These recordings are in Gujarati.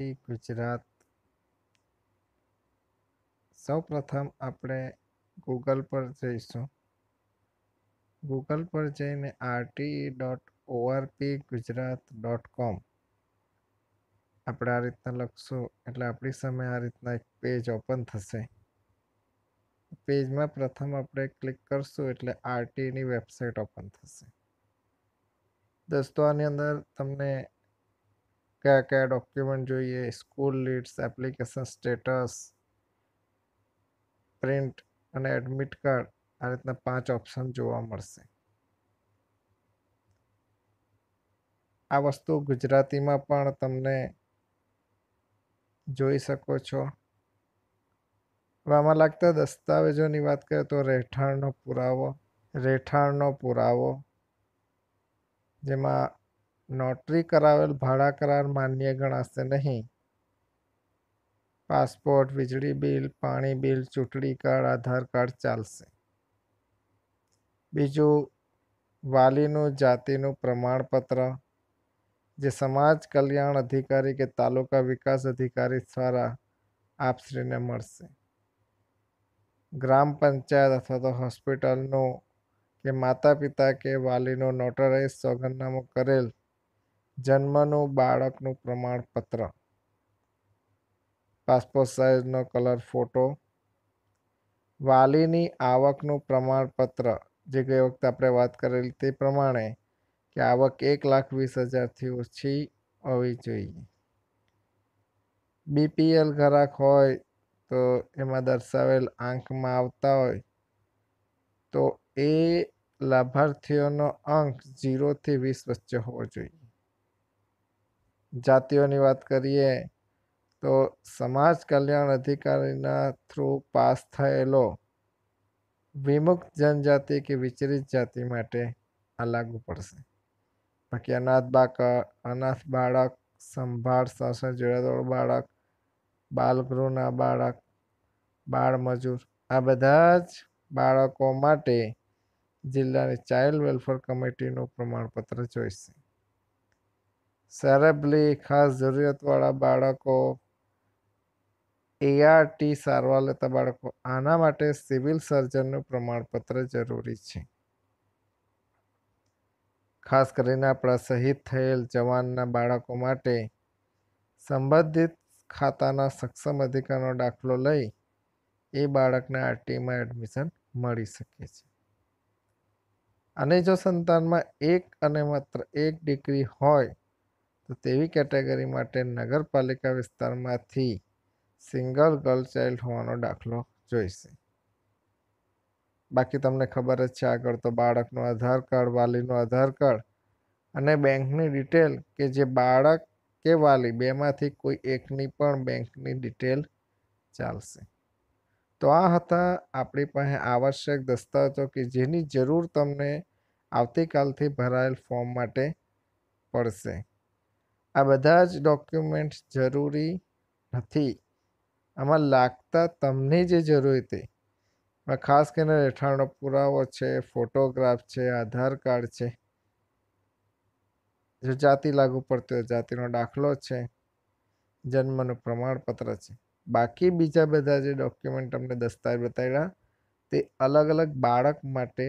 વતી ગુજરાત સૌપ્રથમ આપણે ગૂગલ પર જઈશું ગૂગલ પર જઈને RT dot ORP Gujarat dot com આપણે આ રીતના લખશું એટલે આપણી સામે આ રીતના એક પેજ ઓપન થશે પેજમાં પ્રથમ આપણે ક્લિક કરશું એટલે આરટીની વેબસાઇટ ઓપન થશે દોસ્તો આની અંદર તમને કયા કયા ડોક્યુમેન્ટ જોઈએ school leads application status print અને એડમિટ કાર્ડ આ રીતના પાંચ ઓપ્શન જોવા મળશે આ વસ્તુ ગુજરાતીમાં પણ તમને જોઈ શકો છો હવે આમાં લાગતા દસ્તાવેજોની વાત કરીએ તો રહેઠાણનો પુરાવો રહેઠાણનો પુરાવો જેમાં નોટરી કરાવેલ ભાડા કરાર માન્ય ગણાશે નહીં પાસપોર્ટ વીજળી બિલ પાણી બિલ ચૂંટણી કાર્ડ આધાર કાર્ડ ચાલશે બીજું વાલીનું જાતિનું પ્રમાણપત્ર જે સમાજ કલ્યાણ અધિકારી કે તાલુકા વિકાસ અધિકારી દ્વારા આપશ્રીને મળશે ગ્રામ પંચાયત અથવા તો હોસ્પિટલનું કે માતા પિતા કે વાલીનું નોટરાઇઝ સોગંદનામું કરેલ જન્મનું બાળકનું પ્રમાણપત્ર પાસપોર્ટ સાઇઝનો કલર ફોટો વાલીની આવકનું પ્રમાણપત્ર જે ગઈ વખતે આપણે વાત કરેલી તે પ્રમાણે કે આવક એક લાખ વીસ હજારથી ઓછી હોવી જોઈએ બીપીએલ ઘરાક હોય તો એમાં દર્શાવેલ આંકમાં આવતા હોય તો એ લાભાર્થીઓનો અંક ઝીરોથી વીસ વચ્ચે હોવો જોઈએ જાતિઓની વાત કરીએ તો સમાજ કલ્યાણ અધિકારીના થ્રુ પાસ થયેલો વિમુક્ત જનજાતિ કે વિચરિત જાતિ માટે આ લાગુ પડશે બાકી અનાથ બાક અનાથ બાળક સંભાળ શાસન જોડાદોડ બાળક બાલગૃહના બાળક બાળમજૂર આ બધા જ બાળકો માટે જિલ્લાની ચાઇલ્ડ વેલફેર કમિટીનું પ્રમાણપત્ર જોઈશે સેરેબલી ખાસ જરૂરિયાતવાળા બાળકો એઆરટી સારવાર લેતા બાળકો આના માટે સિવિલ સર્જનનું પ્રમાણપત્ર જરૂરી છે ખાસ કરીને આપણા શહીદ થયેલ જવાનના બાળકો માટે સંબંધિત ખાતાના સક્ષમ અધિકારનો દાખલો લઈ એ બાળકને આરટીમાં એડમિશન મળી શકે છે અને જો સંતાનમાં એક અને માત્ર એક ડિગ્રી હોય તો તેવી કેટેગરી માટે નગરપાલિકા વિસ્તારમાંથી સિંગલ ગર્લ ચાઇલ્ડ હોવાનો દાખલો જોઈશે બાકી તમને ખબર જ છે આગળ તો બાળકનું આધાર કાર્ડ વાલીનું આધાર કાર્ડ અને બેંકની ડિટેલ કે જે બાળક કે વાલી બેમાંથી કોઈ એકની પણ બેંકની ડિટેલ ચાલશે તો આ હતા આપણી પાસે આવશ્યક દસ્તાવેજો કે જેની જરૂર તમને આવતીકાલથી ભરાયેલ ફોર્મ માટે પડશે આ બધા જ ડોક્યુમેન્ટ્સ જરૂરી નથી આમાં લાગતા તમને જે જરૂરી તે ખાસ કરીને રહેઠાણનો પુરાવો છે ફોટોગ્રાફ છે આધાર કાર્ડ છે જો જાતિ લાગુ પડતી હોય જાતિનો દાખલો છે જન્મનું પ્રમાણપત્ર છે બાકી બીજા બધા જે ડોક્યુમેન્ટ તમને દસ્તાવેજ બતાવ્યા તે અલગ અલગ બાળક માટે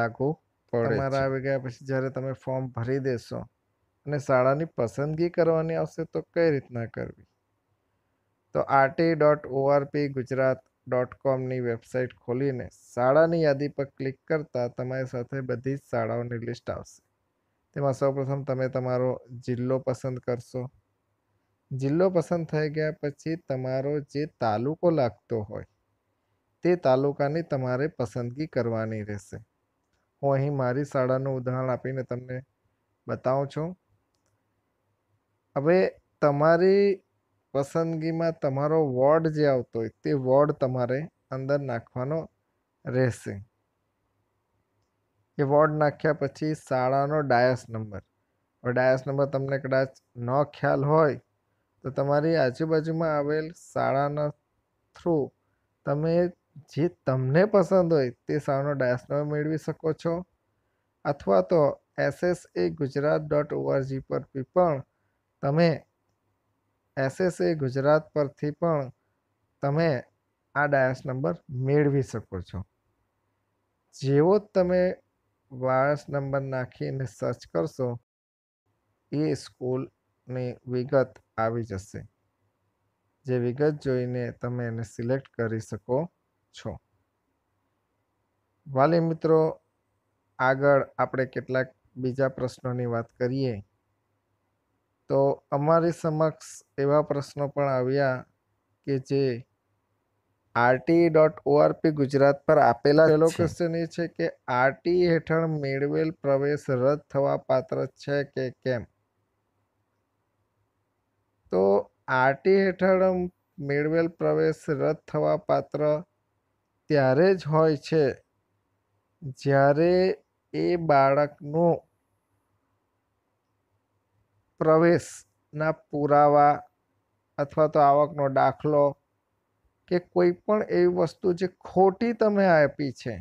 લાગુ પડે તમારા આવી ગયા પછી જ્યારે તમે ફોર્મ ભરી દેશો અને શાળાની પસંદગી કરવાની આવશે તો કઈ રીતના કરવી તો આરટી ડોટ ઓઆરપી ગુજરાત ડોટ કોમની વેબસાઇટ ખોલીને શાળાની યાદી પર ક્લિક કરતાં તમારી સાથે બધી જ શાળાઓની લિસ્ટ આવશે તેમાં સૌપ્રથમ તમે તમારો જિલ્લો પસંદ કરશો જિલ્લો પસંદ થઈ ગયા પછી તમારો જે તાલુકો લાગતો હોય તે તાલુકાની તમારે પસંદગી કરવાની રહેશે હું અહીં મારી શાળાનું ઉદાહરણ આપીને તમને બતાવું છું હવે તમારી પસંદગીમાં તમારો વોર્ડ જે આવતો હોય તે વોર્ડ તમારે અંદર નાખવાનો રહેશે એ વોર્ડ નાખ્યા પછી શાળાનો ડાયસ નંબર હવે ડાયસ નંબર તમને કદાચ ન ખ્યાલ હોય તો તમારી આજુબાજુમાં આવેલ શાળાના થ્રુ તમે જે તમને પસંદ હોય તે શાળાનો ડાયસ નંબર મેળવી શકો છો અથવા તો એસએસએ ગુજરાત ડોટ ઓઆરજી પર પણ તમે એસએસએ ગુજરાત પરથી પણ તમે આ ડાયસ નંબર મેળવી શકો છો જેવો તમે વાયસ નંબર નાખીને સર્ચ કરશો એ સ્કૂલની વિગત આવી જશે જે વિગત જોઈને તમે એને સિલેક્ટ કરી શકો છો વાલી મિત્રો આગળ આપણે કેટલાક બીજા પ્રશ્નોની વાત કરીએ તો અમારી સમક્ષ એવા પ્રશ્નો પણ આવ્યા કે જે આરટી ડોટ ઓઆરપી ગુજરાત પર આપેલા પહેલો ક્વેશ્ચન એ છે કે આરટી હેઠળ મેળવેલ પ્રવેશ રદ થવા પાત્ર છે કે કેમ તો આરટી હેઠળ મેળવેલ પ્રવેશ રદ થવા પાત્ર ત્યારે જ હોય છે જ્યારે એ બાળકનું પ્રવેશના પુરાવા અથવા તો આવકનો દાખલો કે કોઈ પણ એવી વસ્તુ જે ખોટી તમે આપી છે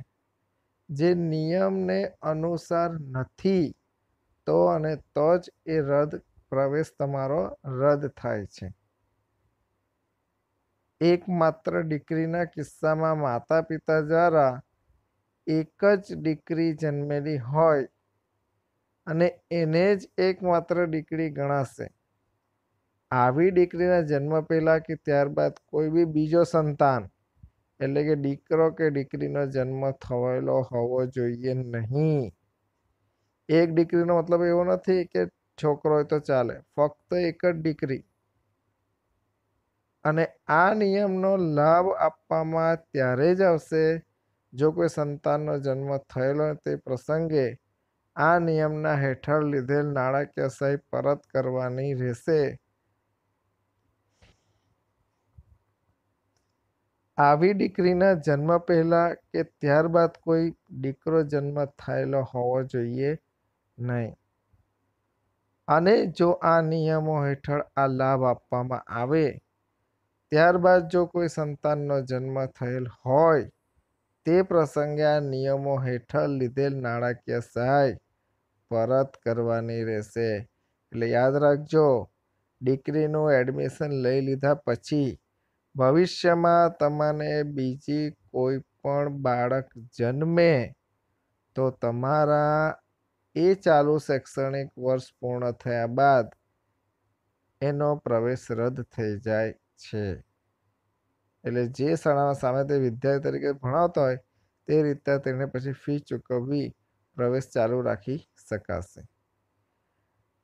જે નિયમને અનુસાર નથી તો અને તો જ એ રદ પ્રવેશ તમારો રદ થાય છે એકમાત્ર દીકરીના કિસ્સામાં માતા પિતા દ્વારા એક જ દીકરી જન્મેલી હોય અને એને જ એકમાત્ર દીકરી ગણાશે આવી દીકરીના જન્મ પહેલાં કે ત્યારબાદ કોઈ બી બીજો સંતાન એટલે કે દીકરો કે દીકરીનો જન્મ થયેલો હોવો જોઈએ નહીં એક દીકરીનો મતલબ એવો નથી કે છોકરો હોય તો ચાલે ફક્ત એક જ દીકરી અને આ નિયમનો લાભ આપવામાં ત્યારે જ આવશે જો કોઈ સંતાનનો જન્મ થયેલો તે પ્રસંગે આ નિયમ ના હેઠળ લીધેલ નાળા કેસાઈ પરત કરવાની રહેશે આવી ડીકરીના જન્મ પહેલા કે ત્યાર બાદ કોઈ દીકરો જન્મ થયેલો હોવો જોઈએ નહીં અને જો આ નિયમો હેઠળ આ લાભ આપવામાં આવે ત્યાર બાદ જો કોઈ સંતાનનો જન્મ થયેલ હોય તે પ્રસંગે આ નિયમો હેઠળ લીધેલ નાળા કેસાઈ પરત કરવાની રહેશે એટલે યાદ રાખજો દીકરીનું એડમિશન લઈ લીધા પછી ભવિષ્યમાં તમને બીજી કોઈ પણ બાળક જન્મે તો તમારા એ ચાલુ શૈક્ષણિક વર્ષ પૂર્ણ થયા બાદ એનો પ્રવેશ રદ થઈ જાય છે એટલે જે શાળામાં સામે તે વિદ્યાર્થી તરીકે ભણાવતો હોય તે રીતે તેણે પછી ફી ચૂકવવી પ્રવેશ ચાલુ રાખી શકાશે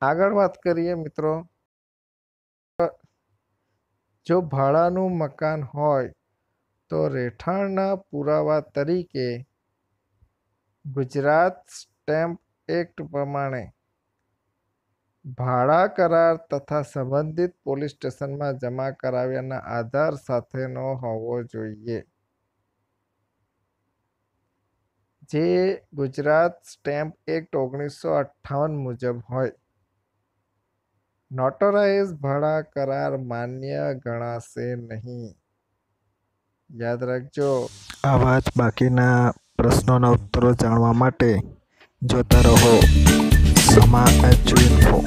આગળ વાત કરીએ મિત્રો જો ભાડાનું મકાન હોય તો રહેઠાણના પુરાવા તરીકે ગુજરાત સ્ટેમ્પ એક્ટ પ્રમાણે ભાડા કરાર તથા સંબંધિત પોલીસ સ્ટેશનમાં જમા કરાવ્યાના આધાર સાથેનો હોવો જોઈએ જે ગુજરાત સ્ટેમ્પ એક્ટ ઓગણીસો અઠ્ઠાવન મુજબ હોય નોટરાઇઝ ભાડા કરાર માન્ય ગણાશે નહીં યાદ રાખજો આવા જ બાકીના પ્રશ્નોના ઉત્તરો જાણવા માટે જોતા રહો સમા એચ ઇન્ફો